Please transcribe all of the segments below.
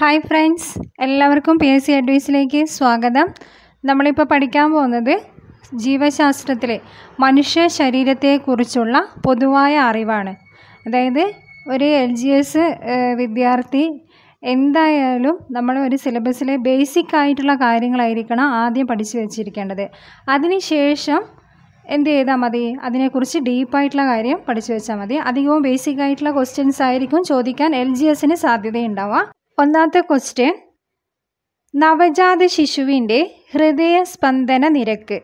hi friends എല്ലാവർക്കും P S C അഡ്വൈസിലേക്ക് സ്വാഗതം നമ്മളിപ്പോൾ പഠിക്കാൻ പോകുന്നത് ജീവശാസ്ത്രത്തിലെ മനുഷ്യ ശരീരത്തെക്കുറിച്ചുള്ള പൊതുവായ അറിവാണ് അതായത് ഒരു എൽ ജി എസ് വിദ്യാർത്ഥി എന്തായാലും നമ്മൾ ഒരു സിലബസിലെ ബേസിക് ആയിട്ടുള്ള കാര്യങ്ങളായിരിക്കണം ആദ്യം പഠിച്ചു വെച്ചിരിക്കേണ്ടത് അതിനുശേഷം എന്ത് ചെയ്താൽ മതി അതിനെക്കുറിച്ച് ഡീപ്പായിട്ടുള്ള കാര്യം പഠിച്ചു വെച്ചാൽ മതി അധികവും ബേസിക് ആയിട്ടുള്ള ക്വസ്റ്റ്യൻസ് ആയിരിക്കും ചോദിക്കാൻ എൽ ജി എസിന് സാധ്യതയുണ്ടാവുക ഒന്നാമത്തെ ക്വസ്റ്റ്യൻ നവജാത ശിശുവിൻ്റെ ഹൃദയ സ്പന്ദന നിരക്ക്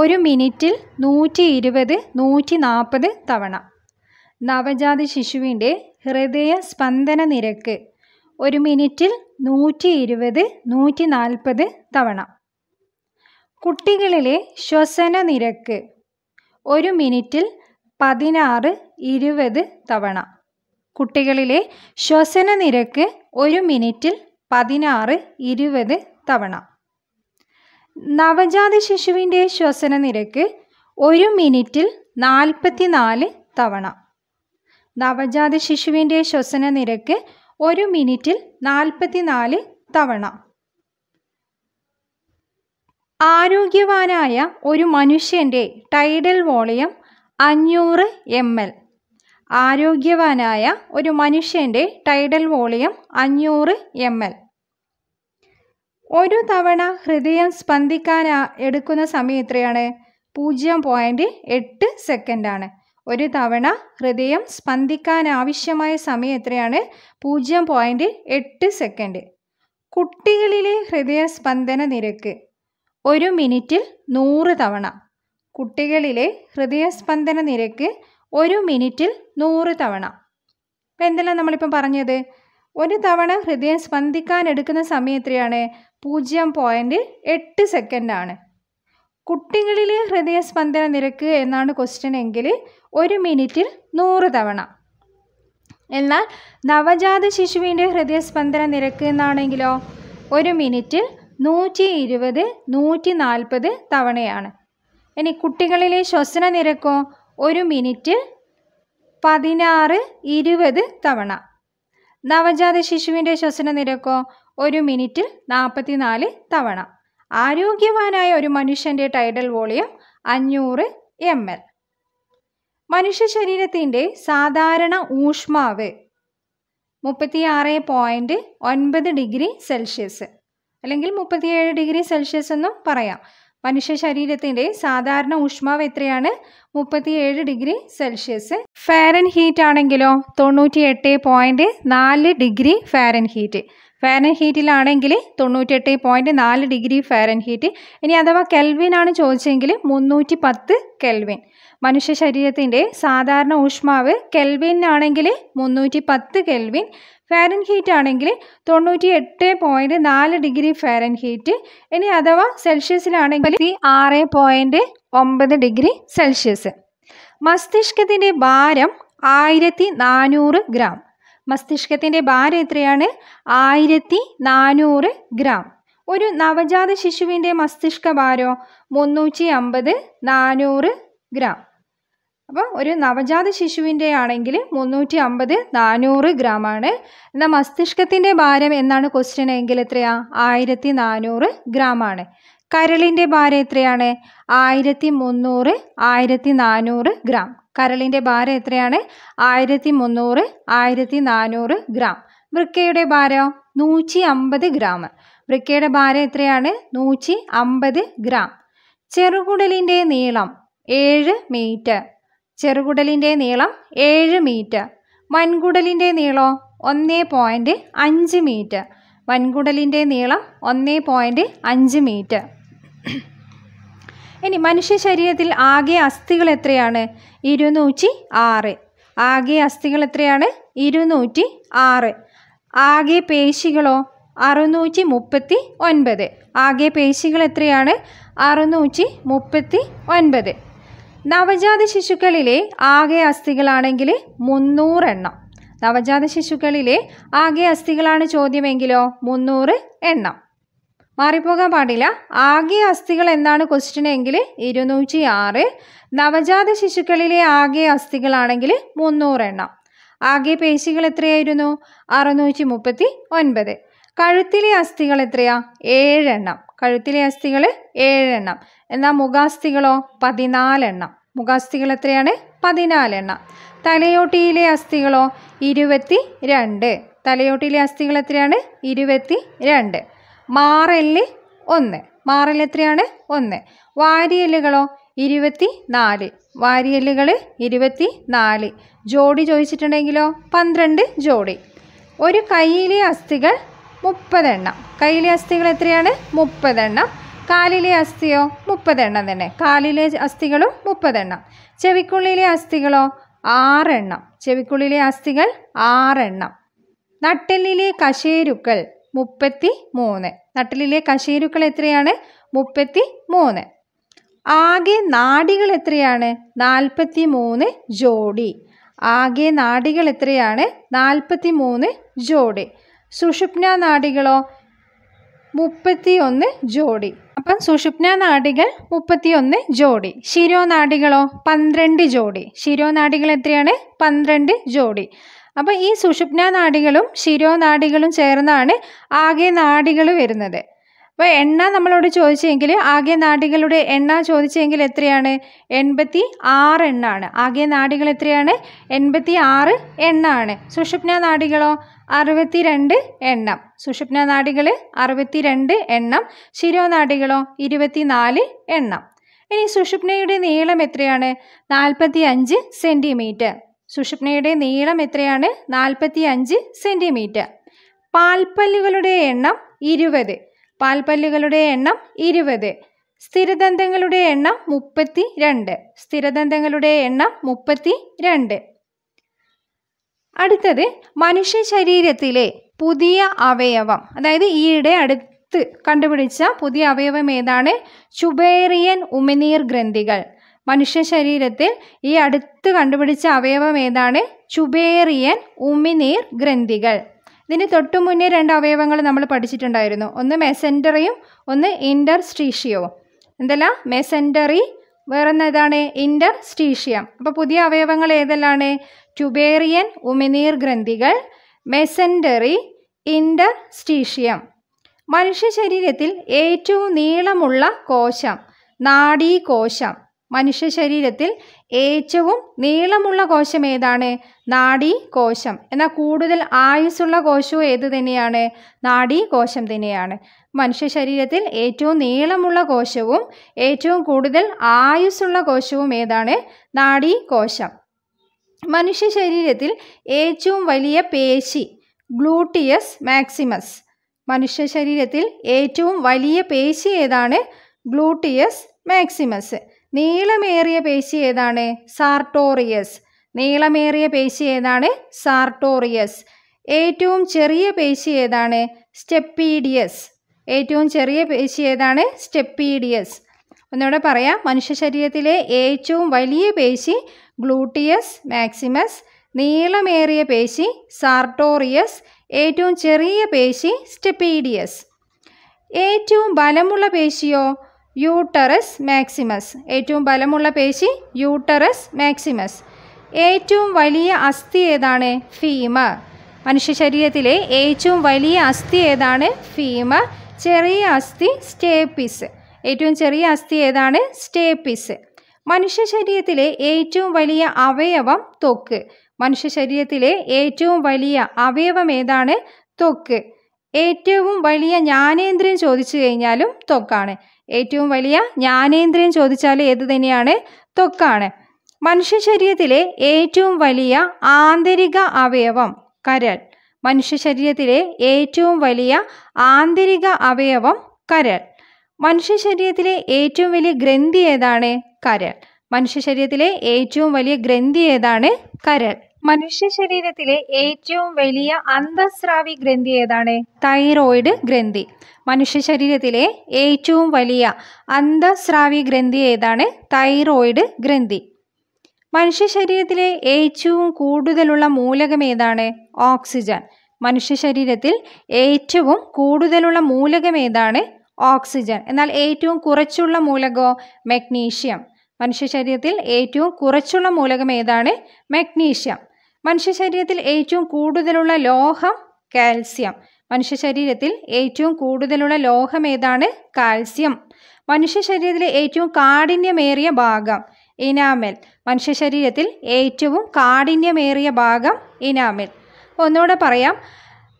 ഒരു മിനിറ്റിൽ നൂറ്റി ഇരുപത് നൂറ്റി നാൽപ്പത് തവണ നവജാത ശിശുവിൻ്റെ ഹൃദയ സ്പന്ദന നിരക്ക് ഒരു മിനിറ്റിൽ നൂറ്റി ഇരുപത് നൂറ്റി നാൽപ്പത് തവണ കുട്ടികളിലെ ശ്വസന നിരക്ക് ഒരു മിനിറ്റിൽ പതിനാറ് ഇരുപത് തവണ കുട്ടികളിലെ ശ്വസന നിരക്ക് ഒരു മിനിറ്റിൽ പതിനാറ് ഇരുപത് തവണ നവജാത ശിശുവിൻ്റെ ശ്വസന നിരക്ക് ഒരു മിനിറ്റിൽ നാല് തവണ നവജാത ശിശുവിൻ്റെ ശ്വസന നിരക്ക് ഒരു മിനിറ്റിൽ നാല് തവണ ആരോഗ്യവാനായ ഒരു മനുഷ്യൻ്റെ ടൈഡൽ വോളിയം അഞ്ഞൂറ് എം എൽ ആരോഗ്യവാനായ ഒരു മനുഷ്യൻ്റെ ടൈഡൽ വോളിയം അഞ്ഞൂറ് എം എൽ ഒരു തവണ ഹൃദയം സ്പന്ദിക്കാൻ എടുക്കുന്ന സമയം എത്രയാണ് പൂജ്യം പോയിൻറ്റ് എട്ട് സെക്കൻഡാണ് ഒരു തവണ ഹൃദയം സ്പന്ദിക്കാൻ ആവശ്യമായ സമയം എത്രയാണ് പൂജ്യം പോയിൻറ്റ് എട്ട് സെക്കൻഡ് കുട്ടികളിലെ ഹൃദയസ്പന്ദന നിരക്ക് ഒരു മിനിറ്റിൽ നൂറ് തവണ കുട്ടികളിലെ ഹൃദയസ്പന്ദന നിരക്ക് ഒരു മിനിറ്റിൽ നൂറ് തവണ ഇപ്പം എന്തെല്ലാം നമ്മളിപ്പം പറഞ്ഞത് ഒരു തവണ ഹൃദയം സ്പന്ദിക്കാൻ എടുക്കുന്ന സമയം എത്രയാണ് പൂജ്യം പോയിൻറ്റ് എട്ട് സെക്കൻഡാണ് കുട്ടികളിലെ ഹൃദയസ്പന്ദന നിരക്ക് എന്നാണ് ക്വസ്റ്റ്യൻ എങ്കിൽ ഒരു മിനിറ്റിൽ നൂറ് തവണ എന്നാൽ നവജാത ശിശുവിൻ്റെ ഹൃദയസ്പന്ദന നിരക്ക് എന്നാണെങ്കിലോ ഒരു മിനിറ്റിൽ നൂറ്റി ഇരുപത് നൂറ്റി നാൽപ്പത് തവണയാണ് ഇനി കുട്ടികളിലെ ശ്വസന നിരക്കോ ഒരു മിനിറ്റ് പതിനാറ് ഇരുപത് തവണ നവജാത ശിശുവിൻ്റെ ശ്വസന നിരക്കോ ഒരു മിനിറ്റിൽ നാൽപ്പത്തിനാല് തവണ ആരോഗ്യവാനായ ഒരു മനുഷ്യൻ്റെ ടൈഡൽ വോളിയം അഞ്ഞൂറ് എം എൽ മനുഷ്യ ശരീരത്തിൻ്റെ സാധാരണ ഊഷ്മാവ് മുപ്പത്തിയാറ് പോയിൻറ്റ് ഒൻപത് ഡിഗ്രി സെൽഷ്യസ് അല്ലെങ്കിൽ മുപ്പത്തിയേഴ് ഡിഗ്രി സെൽഷ്യസ് എന്നും പറയാം മനുഷ്യ ശരീരത്തിന്റെ സാധാരണ ഊഷ്മാവ് എത്രയാണ് മുപ്പത്തിയേഴ് ഡിഗ്രി സെൽഷ്യസ് ഫാരൻ ഹീറ്റ് ആണെങ്കിലോ തൊണ്ണൂറ്റി എട്ട് പോയിന്റ് നാല് ഡിഗ്രി ഫാരൻ ഹീറ്റ് ഫാരൻ ഹീറ്റിലാണെങ്കിൽ തൊണ്ണൂറ്റെട്ട് പോയിന്റ് നാല് ഡിഗ്രി ഫാരൻ ഹീറ്റ് ഇനി അഥവാ കെൽവിൻ ആണ് ചോദിച്ചെങ്കിൽ മുന്നൂറ്റി പത്ത് കെൽവിൻ മനുഷ്യ ശരീരത്തിൻ്റെ സാധാരണ ഊഷ്മാവ് കെൽവിൻ ആണെങ്കിൽ മുന്നൂറ്റി പത്ത് കെൽവിൻ ഹീറ്റ് ആണെങ്കിൽ തൊണ്ണൂറ്റി എട്ട് പോയിന്റ് നാല് ഡിഗ്രി ഹീറ്റ് ഇനി അഥവാ സെൽഷ്യസിലാണെങ്കിൽ ആറ് പോയിന്റ് ഒമ്പത് ഡിഗ്രി സെൽഷ്യസ് മസ്തിഷ്കത്തിൻ്റെ ഭാരം ആയിരത്തി നാനൂറ് ഗ്രാം മസ്തിഷ്കത്തിൻ്റെ ഭാരം എത്രയാണ് ആയിരത്തി നാനൂറ് ഗ്രാം ഒരു നവജാത ശിശുവിൻ്റെ മസ്തിഷ്ക ഭാരം മുന്നൂറ്റി അമ്പത് നാനൂറ് ഗ്രാം അപ്പം ഒരു നവജാത ശിശുവിൻ്റെ ആണെങ്കിൽ മുന്നൂറ്റി അമ്പത് നാനൂറ് ഗ്രാമാണ് എന്നാൽ മസ്തിഷ്കത്തിൻ്റെ ഭാരം എന്നാണ് ക്വസ്റ്റ്യൻ എങ്കിൽ എത്രയാണ് ആയിരത്തി നാനൂറ് ഗ്രാമാണ് കരളിൻ്റെ ഭാരം എത്രയാണ് ആയിരത്തി മുന്നൂറ് ആയിരത്തി നാനൂറ് ഗ്രാം കരളിൻ്റെ ഭാരം എത്രയാണ് ആയിരത്തി മുന്നൂറ് ആയിരത്തി നാനൂറ് ഗ്രാം വൃക്കയുടെ ഭാരം നൂറ്റി അമ്പത് ഗ്രാം വൃക്കയുടെ ഭാരം എത്രയാണ് നൂറ്റി അമ്പത് ഗ്രാം ചെറുകുടലിൻ്റെ നീളം ഏഴ് മീറ്റർ ചെറുകുടലിൻ്റെ നീളം ഏഴ് മീറ്റർ വൻകുടലിൻ്റെ നീളം ഒന്നേ പോയിൻ്റ് അഞ്ച് മീറ്റർ വൻകുടലിൻ്റെ നീളം ഒന്നേ പോയിൻ്റ് അഞ്ച് മീറ്റർ ഇനി മനുഷ്യ ശരീരത്തിൽ ആകെ അസ്ഥികൾ എത്രയാണ് ഇരുന്നൂറ്റി ആറ് ആകെ അസ്ഥികൾ എത്രയാണ് ഇരുന്നൂറ്റി ആറ് ആകെ പേശികളോ അറുന്നൂറ്റി മുപ്പത്തി ഒൻപത് ആകെ പേശികൾ എത്രയാണ് അറുന്നൂറ്റി മുപ്പത്തി ഒൻപത് നവജാത ശിശുക്കളിലെ ആകെ അസ്ഥികളാണെങ്കിൽ മുന്നൂറെണ്ണം നവജാത ശിശുക്കളിലെ ആകെ അസ്ഥികളാണ് ചോദ്യമെങ്കിലോ മുന്നൂറ് എണ്ണം മാറിപ്പോകാൻ പാടില്ല ആകെ അസ്ഥികൾ എന്നാണ് ക്വസ്റ്റ്യൻ എങ്കിൽ ഇരുന്നൂറ്റി ആറ് നവജാത ശിശുക്കളിലെ ആകെ അസ്ഥികളാണെങ്കിൽ മുന്നൂറെണ്ണം ആകെ പേശികൾ എത്രയായിരുന്നു അറുന്നൂറ്റി മുപ്പത്തി ഒൻപത് കഴുത്തിലെ അസ്ഥികൾ എത്രയാ ഏഴെണ്ണം കഴുത്തിലെ അസ്ഥികൾ ഏഴെണ്ണം എന്നാൽ മുഖാസ്ഥികളോ പതിനാലെണ്ണം മുഖാസ്ഥികൾ എത്രയാണ് പതിനാലെണ്ണം തലയോട്ടിയിലെ അസ്ഥികളോ ഇരുപത്തി രണ്ട് തലയോട്ടിയിലെ അസ്ഥികൾ എത്രയാണ് ഇരുപത്തി രണ്ട് മാറല് ഒന്ന് മാറൽ എത്രയാണ് ഒന്ന് വാരിയല്ലുകളോ ഇരുപത്തി നാല് വാരിയല്ലുകൾ ഇരുപത്തി നാല് ജോഡി ചോദിച്ചിട്ടുണ്ടെങ്കിലോ പന്ത്രണ്ട് ജോഡി ഒരു കൈയിലെ അസ്ഥികൾ മുപ്പതെണ്ണം കയ്യിലെ അസ്ഥികൾ എത്രയാണ് മുപ്പതെണ്ണം കാലിലെ അസ്ഥിയോ മുപ്പതെണ്ണം തന്നെ കാലിലെ അസ്ഥികളും മുപ്പതെണ്ണം ചെവിക്കുള്ളിലെ അസ്ഥികളോ ആറെണ്ണം ചെവിക്കുള്ളിലെ അസ്ഥികൾ ആറെണ്ണം നട്ടലിലെ കശേരുക്കൾ മുപ്പത്തി മൂന്ന് നട്ടലിലെ കശേരുക്കൾ എത്രയാണ് മുപ്പത്തി മൂന്ന് ആകെ നാടികൾ എത്രയാണ് നാൽപ്പത്തി മൂന്ന് ജോഡി ആകെ നാടികൾ എത്രയാണ് നാൽപ്പത്തി മൂന്ന് ജോഡി സുഷുപ്ന നാഡികളോ മുപ്പത്തി ഒന്ന് ജോഡി അപ്പം സുഷുപ്ന നാഡികൾ മുപ്പത്തിയൊന്ന് ജോഡി ശിരോനാഡികളോ പന്ത്രണ്ട് ജോഡി ശിരോനാഡികൾ എത്രയാണ് പന്ത്രണ്ട് ജോഡി അപ്പോൾ ഈ സുഷുപ്ന നാഡികളും ശിരോനാഡികളും ചേർന്നാണ് ആകെ നാഡികൾ വരുന്നത് അപ്പോൾ എണ്ണ നമ്മളോട് ചോദിച്ചെങ്കിൽ ആകെ നാടികളുടെ എണ്ണ ചോദിച്ചെങ്കിൽ എത്രയാണ് എൺപത്തി ആറ് എണ്ണാണ് ആകെ നാടികൾ എത്രയാണ് എൺപത്തി ആറ് എണ്ണാണ് സുഷുപ്ന നാടികളോ അറുപത്തിരണ്ട് എണ്ണം സുഷുപ്ന നാടികൾ അറുപത്തിരണ്ട് എണ്ണം ശിരോനാടികളോ ഇരുപത്തിനാല് എണ്ണം ഇനി സുഷുപ്നയുടെ നീളം എത്രയാണ് നാൽപ്പത്തി അഞ്ച് സെൻറ്റിമീറ്റർ സുഷുപ്നയുടെ നീളം എത്രയാണ് നാൽപ്പത്തി അഞ്ച് സെൻറ്റിമീറ്റർ പാൽപ്പല്ലുകളുടെ എണ്ണം ഇരുപത് പാൽപ്പല്ലുകളുടെ എണ്ണം ഇരുപത് സ്ഥിരദന്തങ്ങളുടെ എണ്ണം മുപ്പത്തി രണ്ട് സ്ഥിരദന്തങ്ങളുടെ എണ്ണം മുപ്പത്തി രണ്ട് അടുത്തത് മനുഷ്യ ശരീരത്തിലെ പുതിയ അവയവം അതായത് ഈയിടെ അടുത്ത് കണ്ടുപിടിച്ച പുതിയ അവയവം ഏതാണ് ചുബേറിയൻ ഉമിനീർ ഗ്രന്ഥികൾ മനുഷ്യ ശരീരത്തിൽ ഈ അടുത്ത് കണ്ടുപിടിച്ച അവയവം ഏതാണ് ചുബേറിയൻ ഉമിനീർ ഗ്രന്ഥികൾ ഇതിന് തൊട്ടു മുന്നേ രണ്ട് അവയവങ്ങൾ നമ്മൾ പഠിച്ചിട്ടുണ്ടായിരുന്നു ഒന്ന് മെസെൻറ്ററിയും ഒന്ന് ഇൻ്റർസ്ട്രീഷ്യവും എന്തല്ല മെസെൻറ്ററി വേറൊന്ന് ഏതാണ് ഇൻ്റർസ്റ്റീഷ്യം അപ്പോൾ പുതിയ അവയവങ്ങൾ ഏതെല്ലാണ് ട്യൂബേറിയൻ ഉമിനീർ ഗ്രന്ഥികൾ മെസൻഡറി ഇൻ്റർസ്റ്റീഷ്യം മനുഷ്യ ശരീരത്തിൽ ഏറ്റവും നീളമുള്ള കോശം നാഡീ കോശം മനുഷ്യ ശരീരത്തിൽ ഏറ്റവും നീളമുള്ള കോശം ഏതാണ് നാഡീ കോശം എന്നാൽ കൂടുതൽ ആയുസ്സുള്ള കോശവും ഏത് തന്നെയാണ് നാഡീ കോശം തന്നെയാണ് മനുഷ്യ ശരീരത്തിൽ ഏറ്റവും നീളമുള്ള കോശവും ഏറ്റവും കൂടുതൽ ആയുസ്സുള്ള കോശവും ഏതാണ് നാഡീ കോശം മനുഷ്യ ശരീരത്തിൽ ഏറ്റവും വലിയ പേശി ഗ്ലൂട്ടിയസ് മാക്സിമസ് മനുഷ്യ ശരീരത്തിൽ ഏറ്റവും വലിയ പേശി ഏതാണ് ഗ്ലൂട്ടിയസ് മാക്സിമസ് നീളമേറിയ പേശി ഏതാണ് സാർട്ടോറിയസ് നീളമേറിയ പേശി ഏതാണ് സാർട്ടോറിയസ് ഏറ്റവും ചെറിയ പേശി ഏതാണ് സ്റ്റെപ്പീഡിയസ് ഏറ്റവും ചെറിയ പേശി ഏതാണ് സ്റ്റെപ്പീഡിയസ് ഒന്നുകൂടെ പറയാം മനുഷ്യ ശരീരത്തിലെ ഏറ്റവും വലിയ പേശി ഗ്ലൂട്ടിയസ് മാക്സിമസ് നീളമേറിയ പേശി സാർട്ടോറിയസ് ഏറ്റവും ചെറിയ പേശി സ്റ്റെപ്പീഡിയസ് ഏറ്റവും ബലമുള്ള പേശിയോ യൂട്ടറസ് മാക്സിമസ് ഏറ്റവും ബലമുള്ള പേശി യൂട്ടറസ് മാക്സിമസ് ഏറ്റവും വലിയ അസ്ഥി ഏതാണ് ഫീമ മനുഷ്യ ശരീരത്തിലെ ഏറ്റവും വലിയ അസ്ഥി ഏതാണ് ഫീമ ചെറിയ അസ്ഥി സ്റ്റേപ്പിസ് ഏറ്റവും ചെറിയ അസ്ഥി ഏതാണ് സ്റ്റേപ്പിസ് മനുഷ്യ ശരീരത്തിലെ ഏറ്റവും വലിയ അവയവം തൊക്ക് മനുഷ്യ ശരീരത്തിലെ ഏറ്റവും വലിയ അവയവം ഏതാണ് തൊക്ക് ഏറ്റവും വലിയ ജ്ഞാനേന്ദ്രിയം ചോദിച്ചു കഴിഞ്ഞാലും ത്വക്കാണ് ഏറ്റവും വലിയ ജ്ഞാനേന്ദ്രിയം ചോദിച്ചാൽ ഏത് തന്നെയാണ് ത്വക്കാണ് മനുഷ്യ ശരീരത്തിലെ ഏറ്റവും വലിയ ആന്തരിക അവയവം കരൾ മനുഷ്യ ശരീരത്തിലെ ഏറ്റവും വലിയ ആന്തരിക അവയവം കരൾ മനുഷ്യ ശരീരത്തിലെ ഏറ്റവും വലിയ ഗ്രന്ഥി ഏതാണ് കരൾ മനുഷ്യ ശരീരത്തിലെ ഏറ്റവും വലിയ ഗ്രന്ഥി ഏതാണ് കരൾ മനുഷ്യ ശരീരത്തിലെ ഏറ്റവും വലിയ അന്തസ്രാവി ഗ്രന്ഥി ഏതാണ് തൈറോയിഡ് ഗ്രന്ഥി മനുഷ്യ ശരീരത്തിലെ ഏറ്റവും വലിയ അന്തസ്രാവി ഗ്രന്ഥി ഏതാണ് തൈറോയിഡ് ഗ്രന്ഥി മനുഷ്യ ശരീരത്തിലെ ഏറ്റവും കൂടുതലുള്ള മൂലകം ഏതാണ് ഓക്സിജൻ മനുഷ്യ ശരീരത്തിൽ ഏറ്റവും കൂടുതലുള്ള മൂലകം ഏതാണ് ഓക്സിജൻ എന്നാൽ ഏറ്റവും കുറച്ചുള്ള മൂലകോ മെഗ്നീഷ്യം മനുഷ്യ ശരീരത്തിൽ ഏറ്റവും കുറച്ചുള്ള മൂലകം ഏതാണ് മെഗ്നീഷ്യം മനുഷ്യ ശരീരത്തിൽ ഏറ്റവും കൂടുതലുള്ള ലോഹം കാൽസ്യം മനുഷ്യ ശരീരത്തിൽ ഏറ്റവും കൂടുതലുള്ള ലോഹം ഏതാണ് കാൽസ്യം മനുഷ്യ ശരീരത്തിലെ ഏറ്റവും കാഠിന്യമേറിയ ഭാഗം ഇനാമൽ മനുഷ്യ ശരീരത്തിൽ ഏറ്റവും കാഠിന്യമേറിയ ഭാഗം ഇനാമൽ ഒന്നുകൂടെ പറയാം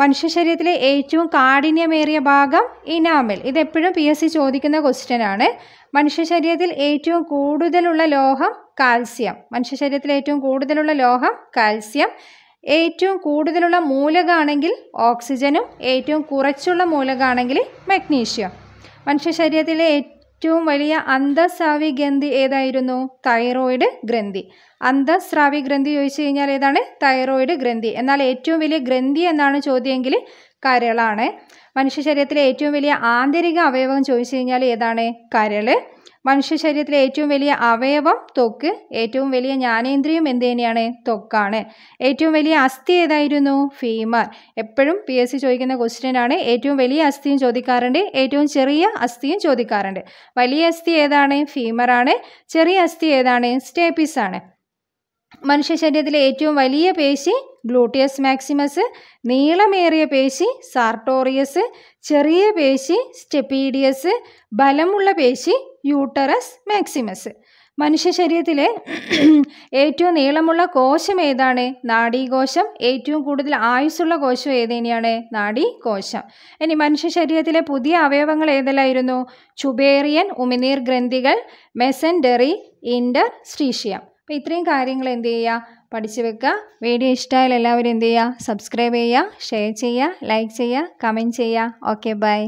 മനുഷ്യ ശരീരത്തിലെ ഏറ്റവും കാഠിന്യമേറിയ ഭാഗം ഇനാമൽ ഇതെപ്പോഴും പി എസ് സി ചോദിക്കുന്ന ക്വസ്റ്റ്യനാണ് മനുഷ്യ ശരീരത്തിൽ ഏറ്റവും കൂടുതലുള്ള ലോഹം കാൽസ്യം മനുഷ്യ ശരീരത്തിൽ ഏറ്റവും കൂടുതലുള്ള ലോഹം കാൽസ്യം ഏറ്റവും കൂടുതലുള്ള മൂലകാണെങ്കിൽ ഓക്സിജനും ഏറ്റവും കുറച്ചുള്ള മൂലകാണെങ്കിൽ മഗ്നീഷ്യം മനുഷ്യ ശരീരത്തിലെ ഏറ്റവും വലിയ അന്തസ്രാവി ഗ്രന്ഥി ഏതായിരുന്നു തൈറോയിഡ് ഗ്രന്ഥി അന്തസ്രാവി ഗ്രന്ഥി ചോദിച്ചു കഴിഞ്ഞാൽ ഏതാണ് തൈറോയിഡ് ഗ്രന്ഥി എന്നാൽ ഏറ്റവും വലിയ ഗ്രന്ഥി എന്നാണ് ചോദ്യമെങ്കിൽ കരളാണ് മനുഷ്യ ശരീരത്തിലെ ഏറ്റവും വലിയ ആന്തരിക അവയവം ചോദിച്ചു കഴിഞ്ഞാൽ ഏതാണ് കരൾ മനുഷ്യ ശരീരത്തിലെ ഏറ്റവും വലിയ അവയവം തൊക്ക് ഏറ്റവും വലിയ ജ്ഞാനേന്ദ്രിയം എന്ത് തന്നെയാണ് തൊക്കാണ് ഏറ്റവും വലിയ അസ്ഥി ഏതായിരുന്നു ഫീമർ എപ്പോഴും പി എസ് സി ചോദിക്കുന്ന ക്വസ്റ്റ്യനാണ് ഏറ്റവും വലിയ അസ്ഥിയും ചോദിക്കാറുണ്ട് ഏറ്റവും ചെറിയ അസ്ഥിയും ചോദിക്കാറുണ്ട് വലിയ അസ്ഥി ഏതാണ് ഫീമറാണ് ചെറിയ അസ്ഥി ഏതാണ് സ്റ്റേപ്പിസ് ആണ് മനുഷ്യ ശരീരത്തിലെ ഏറ്റവും വലിയ പേശി ഗ്ലൂട്ടിയസ് മാക്സിമസ് നീളമേറിയ പേശി സാർട്ടോറിയസ് ചെറിയ പേശി സ്റ്റെപ്പീഡിയസ് ബലമുള്ള പേശി യൂട്ടറസ് മാക്സിമസ് മനുഷ്യ ശരീരത്തിലെ ഏറ്റവും നീളമുള്ള കോശം ഏതാണ് നാഡീകോശം ഏറ്റവും കൂടുതൽ ആയുസ്സുള്ള കോശം ഏതിനെയാണ് നാഡീകോശം ഇനി മനുഷ്യ ശരീരത്തിലെ പുതിയ അവയവങ്ങൾ ഏതെല്ലായിരുന്നു ചുബേറിയൻ ഉമിനീർ ഗ്രന്ഥികൾ മെസൻഡറി ഇൻഡർ സ്ട്രീഷ്യം അപ്പം ഇത്രയും കാര്യങ്ങൾ എന്ത് ചെയ്യുക പഠിച്ചു വെക്കുക വീഡിയോ ഇഷ്ടമായാൽ എല്ലാവരും എന്ത് ചെയ്യുക സബ്സ്ക്രൈബ് ചെയ്യുക ഷെയർ ചെയ്യുക ലൈക്ക് ചെയ്യുക കമൻറ്റ് ചെയ്യുക ഓക്കെ ബൈ